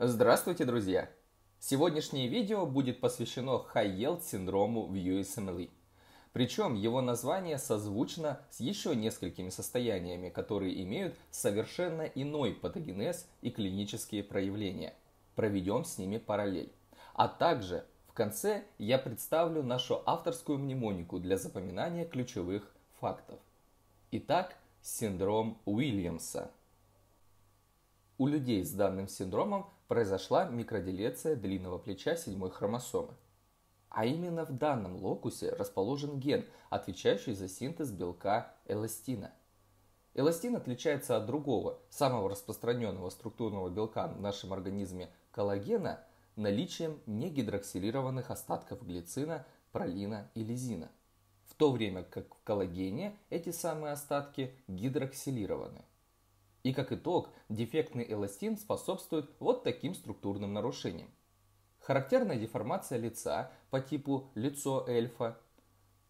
Здравствуйте, друзья! Сегодняшнее видео будет посвящено High Yield синдрому в USMLE. Эм Причем его название созвучно с еще несколькими состояниями, которые имеют совершенно иной патогенез и клинические проявления. Проведем с ними параллель. А также в конце я представлю нашу авторскую мнемонику для запоминания ключевых фактов. Итак, синдром Уильямса. У людей с данным синдромом произошла микроделекция длинного плеча седьмой хромосомы. А именно в данном локусе расположен ген, отвечающий за синтез белка эластина. Эластин отличается от другого, самого распространенного структурного белка в нашем организме коллагена наличием негидроксилированных остатков глицина, пролина и лизина, в то время как в коллагене эти самые остатки гидроксилированы – и как итог, дефектный эластин способствует вот таким структурным нарушениям. Характерная деформация лица по типу лицо эльфа,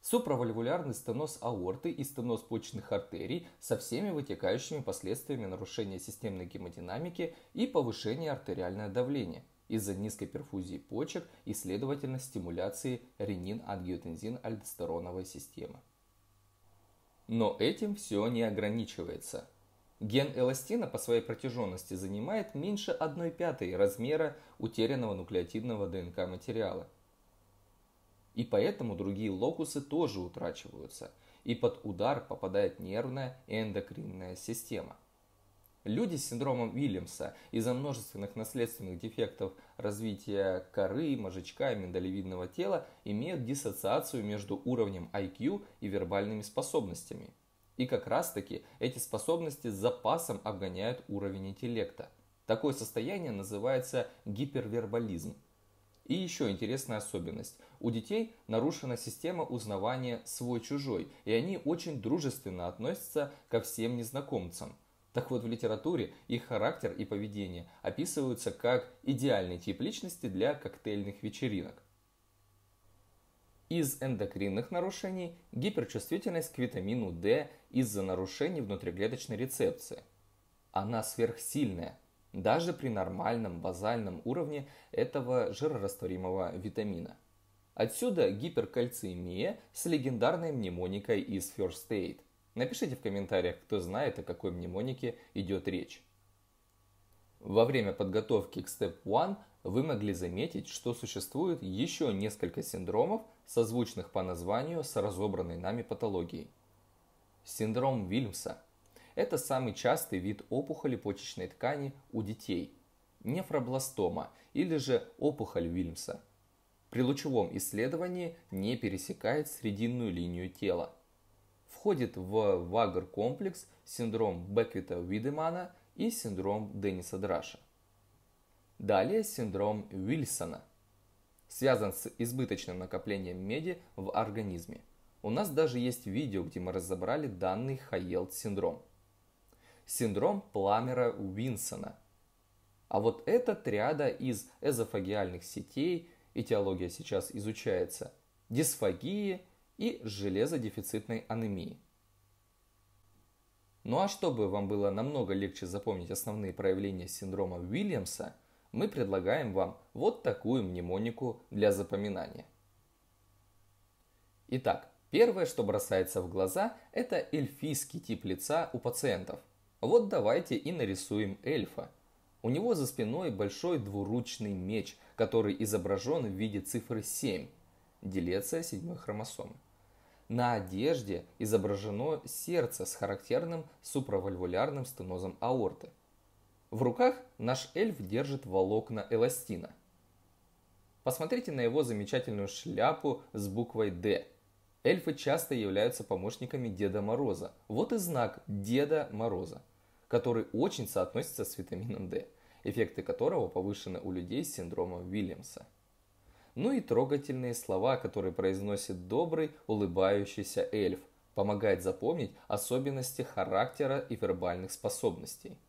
суправальвулярный стеноз аорты и стеноз почечных артерий со всеми вытекающими последствиями нарушения системной гемодинамики и повышения артериального давления из-за низкой перфузии почек и, следовательно, стимуляции ренин-ангиотензин-альдостероновой системы. Но этим все не ограничивается – Ген эластина по своей протяженности занимает меньше 1 пятой размера утерянного нуклеотидного ДНК материала. И поэтому другие локусы тоже утрачиваются, и под удар попадает нервная и эндокринная система. Люди с синдромом Вильямса из-за множественных наследственных дефектов развития коры, мозжечка и миндалевидного тела имеют диссоциацию между уровнем IQ и вербальными способностями – и как раз таки эти способности с запасом обгоняют уровень интеллекта. Такое состояние называется гипервербализм. И еще интересная особенность. У детей нарушена система узнавания свой-чужой, и они очень дружественно относятся ко всем незнакомцам. Так вот, в литературе их характер и поведение описываются как идеальный тип личности для коктейльных вечеринок из эндокринных нарушений – гиперчувствительность к витамину D из-за нарушений внутриклеточной рецепции. Она сверхсильная, даже при нормальном базальном уровне этого жирорастворимого витамина. Отсюда гиперкальциемия с легендарной мнемоникой из First Aid. Напишите в комментариях, кто знает, о какой мнемонике идет речь. Во время подготовки к Step 1 вы могли заметить, что существует еще несколько синдромов – созвучных по названию с разобранной нами патологией. Синдром Вильмса – это самый частый вид опухоли почечной ткани у детей, нефробластома или же опухоль Вильмса. При лучевом исследовании не пересекает срединную линию тела. Входит в Вагер-комплекс синдром Беквита-Видемана и синдром Денниса Драша. Далее синдром Вильсона – связан с избыточным накоплением меди в организме. У нас даже есть видео, где мы разобрали данный Хайелд-синдром. Синдром Пламера Уинсона. А вот эта триада из эзофагиальных сетей, и теология сейчас изучается, дисфагии и железодефицитной анемии. Ну а чтобы вам было намного легче запомнить основные проявления синдрома Уильямса – мы предлагаем вам вот такую мнемонику для запоминания. Итак, первое, что бросается в глаза, это эльфийский тип лица у пациентов. Вот давайте и нарисуем эльфа. У него за спиной большой двуручный меч, который изображен в виде цифры 7, делеция седьмой хромосомы. На одежде изображено сердце с характерным суправальвулярным стенозом аорты. В руках наш эльф держит волокна эластина. Посмотрите на его замечательную шляпу с буквой «Д». Эльфы часто являются помощниками Деда Мороза. Вот и знак Деда Мороза, который очень соотносится с витамином D, эффекты которого повышены у людей с синдромом Вильямса. Ну и трогательные слова, которые произносит добрый, улыбающийся эльф, помогает запомнить особенности характера и вербальных способностей –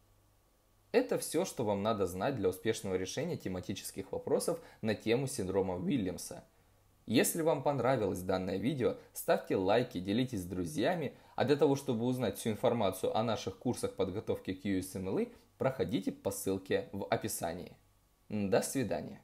это все, что вам надо знать для успешного решения тематических вопросов на тему синдрома Уильямса. Если вам понравилось данное видео, ставьте лайки, делитесь с друзьями, а для того, чтобы узнать всю информацию о наших курсах подготовки к USMLE, проходите по ссылке в описании. До свидания.